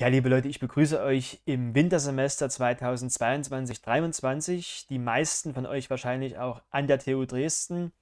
Ja, liebe Leute, ich begrüße euch im Wintersemester 2022-23. Die meisten von euch wahrscheinlich auch an der TU Dresden.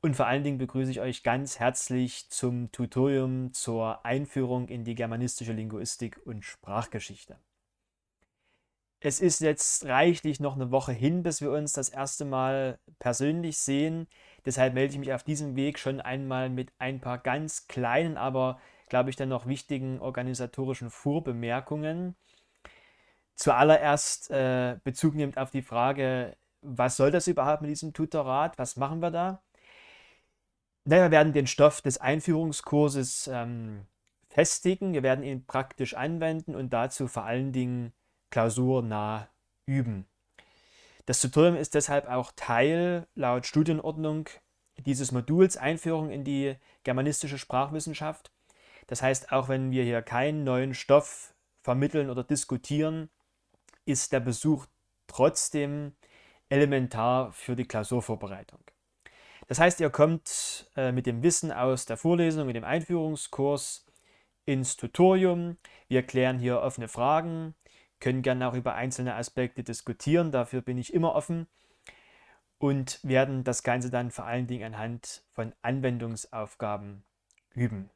Und vor allen Dingen begrüße ich euch ganz herzlich zum Tutorium zur Einführung in die germanistische Linguistik und Sprachgeschichte. Es ist jetzt reichlich noch eine Woche hin, bis wir uns das erste Mal persönlich sehen. Deshalb melde ich mich auf diesem Weg schon einmal mit ein paar ganz kleinen, aber glaube ich, dann noch wichtigen organisatorischen Vorbemerkungen. Zuallererst äh, Bezug nimmt auf die Frage, was soll das überhaupt mit diesem Tutorat? Was machen wir da? Naja, wir werden den Stoff des Einführungskurses ähm, festigen, wir werden ihn praktisch anwenden und dazu vor allen Dingen klausurnah üben. Das Tutorium ist deshalb auch Teil laut Studienordnung dieses Moduls Einführung in die germanistische Sprachwissenschaft. Das heißt, auch wenn wir hier keinen neuen Stoff vermitteln oder diskutieren, ist der Besuch trotzdem elementar für die Klausurvorbereitung. Das heißt, ihr kommt äh, mit dem Wissen aus der Vorlesung, mit dem Einführungskurs ins Tutorium. Wir klären hier offene Fragen, können gerne auch über einzelne Aspekte diskutieren, dafür bin ich immer offen und werden das Ganze dann vor allen Dingen anhand von Anwendungsaufgaben üben.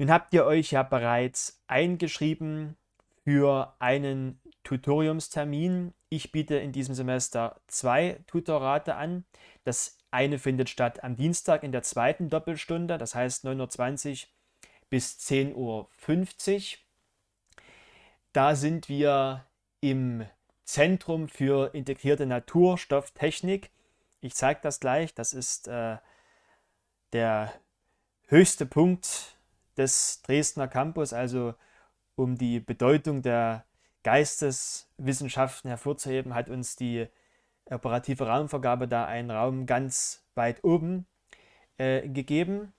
Nun habt ihr euch ja bereits eingeschrieben für einen Tutoriumstermin. Ich biete in diesem Semester zwei Tutorate an. Das eine findet statt am Dienstag in der zweiten Doppelstunde, das heißt 9.20 Uhr bis 10.50 Uhr. Da sind wir im Zentrum für integrierte Naturstofftechnik. Ich zeige das gleich. Das ist äh, der höchste Punkt des Dresdner Campus, also um die Bedeutung der Geisteswissenschaften hervorzuheben, hat uns die operative Raumvergabe da einen Raum ganz weit oben äh, gegeben.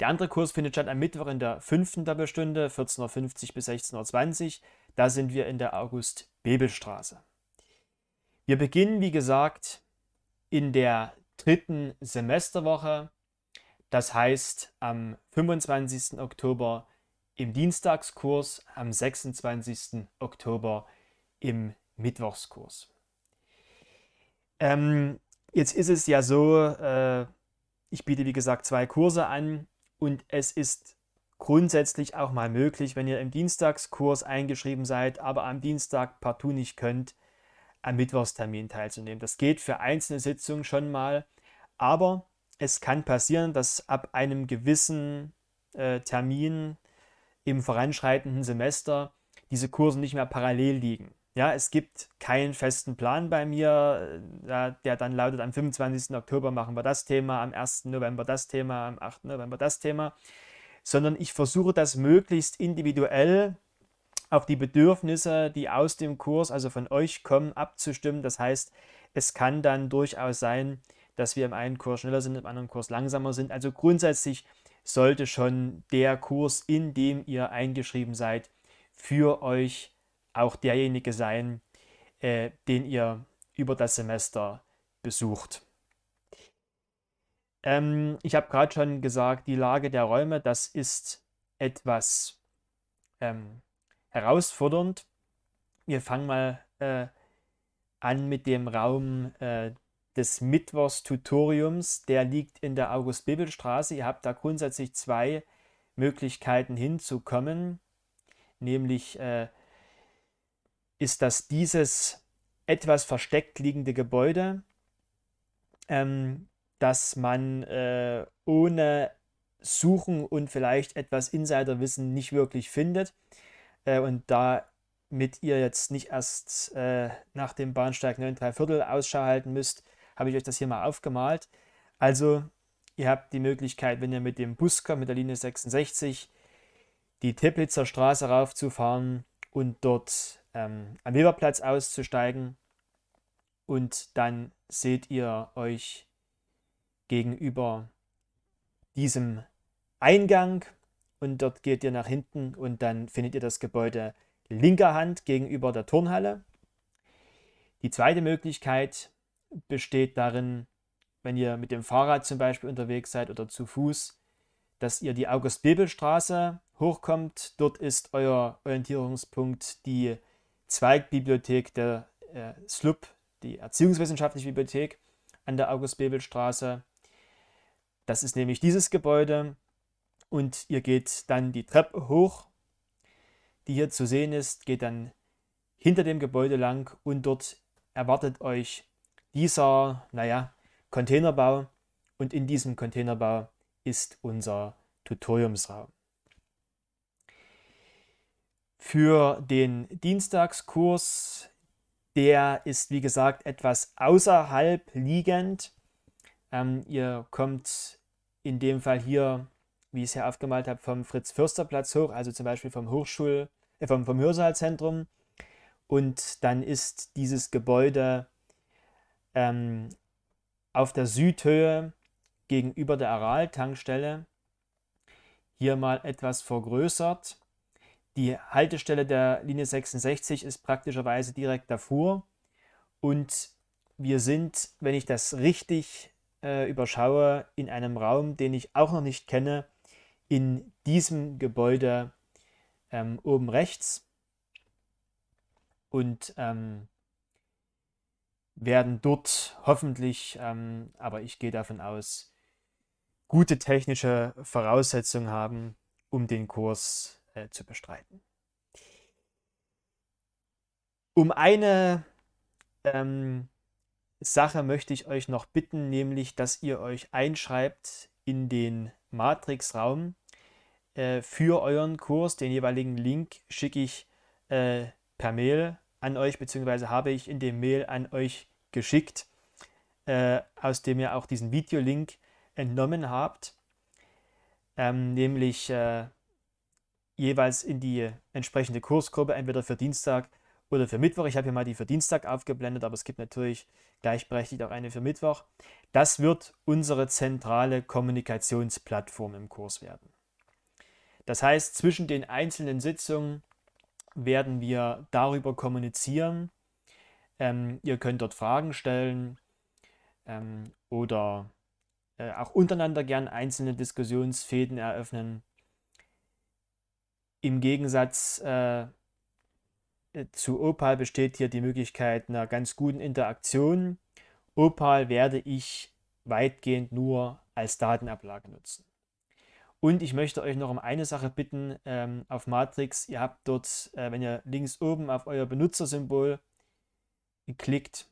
Der andere Kurs findet statt am Mittwoch in der fünften Doppelstunde, 14.50 Uhr bis 16.20 Uhr. Da sind wir in der August-Bebel-Straße. Wir beginnen, wie gesagt, in der dritten Semesterwoche das heißt, am 25. Oktober im Dienstagskurs, am 26. Oktober im Mittwochskurs. Ähm, jetzt ist es ja so, äh, ich biete wie gesagt zwei Kurse an und es ist grundsätzlich auch mal möglich, wenn ihr im Dienstagskurs eingeschrieben seid, aber am Dienstag partout nicht könnt, am Mittwochstermin teilzunehmen. Das geht für einzelne Sitzungen schon mal, aber es kann passieren, dass ab einem gewissen äh, Termin im voranschreitenden Semester diese Kurse nicht mehr parallel liegen. Ja, es gibt keinen festen Plan bei mir, äh, der dann lautet, am 25. Oktober machen wir das Thema, am 1. November das Thema, am 8. November das Thema, sondern ich versuche das möglichst individuell auf die Bedürfnisse, die aus dem Kurs, also von euch kommen, abzustimmen. Das heißt, es kann dann durchaus sein, dass wir im einen Kurs schneller sind, im anderen Kurs langsamer sind. Also grundsätzlich sollte schon der Kurs, in dem ihr eingeschrieben seid, für euch auch derjenige sein, äh, den ihr über das Semester besucht. Ähm, ich habe gerade schon gesagt, die Lage der Räume, das ist etwas ähm, herausfordernd. Wir fangen mal äh, an mit dem Raum äh, des Mittwochs-Tutoriums. Der liegt in der August-Bebel-Straße. Ihr habt da grundsätzlich zwei Möglichkeiten hinzukommen. Nämlich äh, ist das dieses etwas versteckt liegende Gebäude, ähm, das man äh, ohne Suchen und vielleicht etwas Insiderwissen nicht wirklich findet. Äh, und da mit ihr jetzt nicht erst äh, nach dem Bahnsteig 9 3 Viertel Ausschau halten müsst, habe ich euch das hier mal aufgemalt. Also ihr habt die Möglichkeit, wenn ihr mit dem Bus kommt, mit der Linie 66, die Teplitzer Straße raufzufahren und dort ähm, am Weberplatz auszusteigen. Und dann seht ihr euch gegenüber diesem Eingang und dort geht ihr nach hinten und dann findet ihr das Gebäude linker Hand gegenüber der Turnhalle. Die zweite Möglichkeit, besteht darin, wenn ihr mit dem Fahrrad zum Beispiel unterwegs seid oder zu Fuß, dass ihr die August-Bebel-Straße hochkommt. Dort ist euer Orientierungspunkt die Zweigbibliothek der äh, SLUB, die Erziehungswissenschaftliche Bibliothek an der August-Bebel-Straße. Das ist nämlich dieses Gebäude und ihr geht dann die Treppe hoch, die hier zu sehen ist, geht dann hinter dem Gebäude lang und dort erwartet euch dieser, naja, Containerbau. Und in diesem Containerbau ist unser Tutoriumsraum. Für den Dienstagskurs, der ist wie gesagt etwas außerhalb liegend. Ähm, ihr kommt in dem Fall hier, wie ich es hier aufgemalt habe, vom Fritz-Fürster-Platz hoch, also zum Beispiel vom, Hochschul äh, vom, vom Hörsaalzentrum. Und dann ist dieses Gebäude ähm, auf der Südhöhe gegenüber der Aral-Tankstelle hier mal etwas vergrößert. Die Haltestelle der Linie 66 ist praktischerweise direkt davor und wir sind, wenn ich das richtig äh, überschaue, in einem Raum, den ich auch noch nicht kenne, in diesem Gebäude ähm, oben rechts. Und ähm, werden dort hoffentlich, ähm, aber ich gehe davon aus, gute technische Voraussetzungen haben, um den Kurs äh, zu bestreiten. Um eine ähm, Sache möchte ich euch noch bitten, nämlich, dass ihr euch einschreibt in den Matrix-Raum äh, für euren Kurs. Den jeweiligen Link schicke ich äh, per Mail an euch, beziehungsweise habe ich in dem Mail an euch geschickt, äh, aus dem ihr auch diesen Videolink entnommen habt, ähm, nämlich äh, jeweils in die entsprechende Kursgruppe, entweder für Dienstag oder für Mittwoch. Ich habe hier mal die für Dienstag aufgeblendet, aber es gibt natürlich gleichberechtigt auch eine für Mittwoch. Das wird unsere zentrale Kommunikationsplattform im Kurs werden. Das heißt, zwischen den einzelnen Sitzungen werden wir darüber kommunizieren, ähm, ihr könnt dort Fragen stellen ähm, oder äh, auch untereinander gern einzelne Diskussionsfäden eröffnen. Im Gegensatz äh, zu Opal besteht hier die Möglichkeit einer ganz guten Interaktion. Opal werde ich weitgehend nur als Datenablage nutzen. Und ich möchte euch noch um eine Sache bitten ähm, auf Matrix. Ihr habt dort, äh, wenn ihr links oben auf euer Benutzersymbol klickt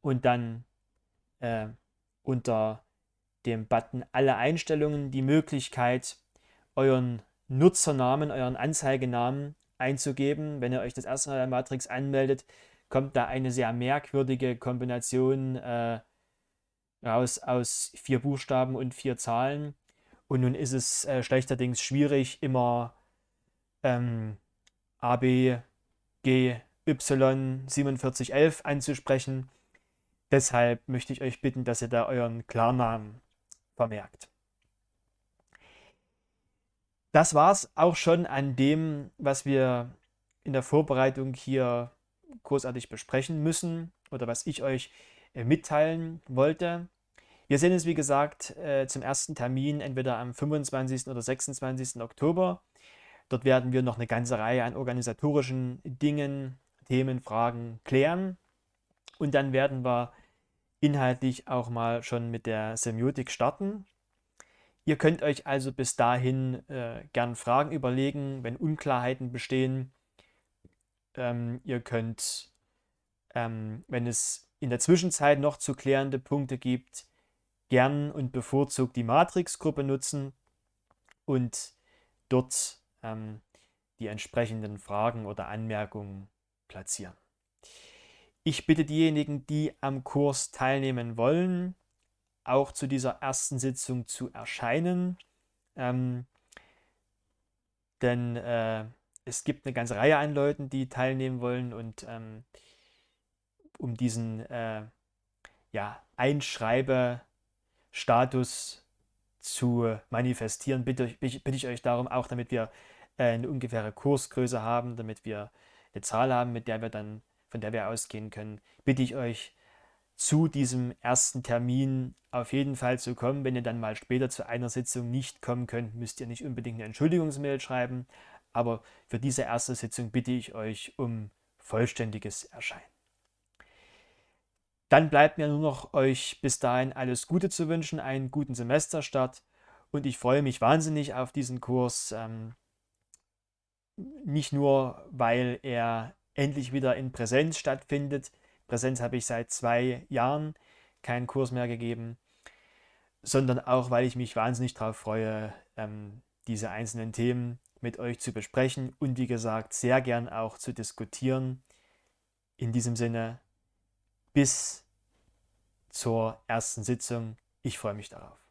und dann äh, unter dem Button Alle Einstellungen die Möglichkeit, euren Nutzernamen, euren Anzeigenamen einzugeben. Wenn ihr euch das erste Mal der Matrix anmeldet, kommt da eine sehr merkwürdige Kombination äh, aus, aus vier Buchstaben und vier Zahlen. Und nun ist es äh, schlechterdings schwierig, immer ähm, A, B, G, Y4711 anzusprechen. Deshalb möchte ich euch bitten, dass ihr da euren Klarnamen vermerkt. Das war es auch schon an dem, was wir in der Vorbereitung hier großartig besprechen müssen oder was ich euch äh, mitteilen wollte. Wir sehen uns, wie gesagt, äh, zum ersten Termin entweder am 25. oder 26. Oktober. Dort werden wir noch eine ganze Reihe an organisatorischen Dingen Themen, Fragen klären. Und dann werden wir inhaltlich auch mal schon mit der Semiotik starten. Ihr könnt euch also bis dahin äh, gern Fragen überlegen, wenn Unklarheiten bestehen. Ähm, ihr könnt, ähm, wenn es in der Zwischenzeit noch zu klärende Punkte gibt, gern und bevorzugt die Matrix-Gruppe nutzen und dort ähm, die entsprechenden Fragen oder Anmerkungen platzieren. Ich bitte diejenigen, die am Kurs teilnehmen wollen, auch zu dieser ersten Sitzung zu erscheinen. Ähm, denn äh, es gibt eine ganze Reihe an Leuten, die teilnehmen wollen und ähm, um diesen äh, ja, Einschreibestatus zu manifestieren, bitte, bitte ich euch darum, auch damit wir äh, eine ungefähre Kursgröße haben, damit wir eine Zahl haben, mit der wir dann, von der wir ausgehen können, bitte ich euch zu diesem ersten Termin auf jeden Fall zu kommen. Wenn ihr dann mal später zu einer Sitzung nicht kommen könnt, müsst ihr nicht unbedingt eine Entschuldigungsmail schreiben. Aber für diese erste Sitzung bitte ich euch um vollständiges Erscheinen. Dann bleibt mir nur noch euch bis dahin alles Gute zu wünschen, einen guten Semesterstart und ich freue mich wahnsinnig auf diesen Kurs. Ähm, nicht nur, weil er endlich wieder in Präsenz stattfindet. Präsenz habe ich seit zwei Jahren keinen Kurs mehr gegeben, sondern auch, weil ich mich wahnsinnig darauf freue, ähm, diese einzelnen Themen mit euch zu besprechen und wie gesagt sehr gern auch zu diskutieren. In diesem Sinne, bis zur ersten Sitzung. Ich freue mich darauf.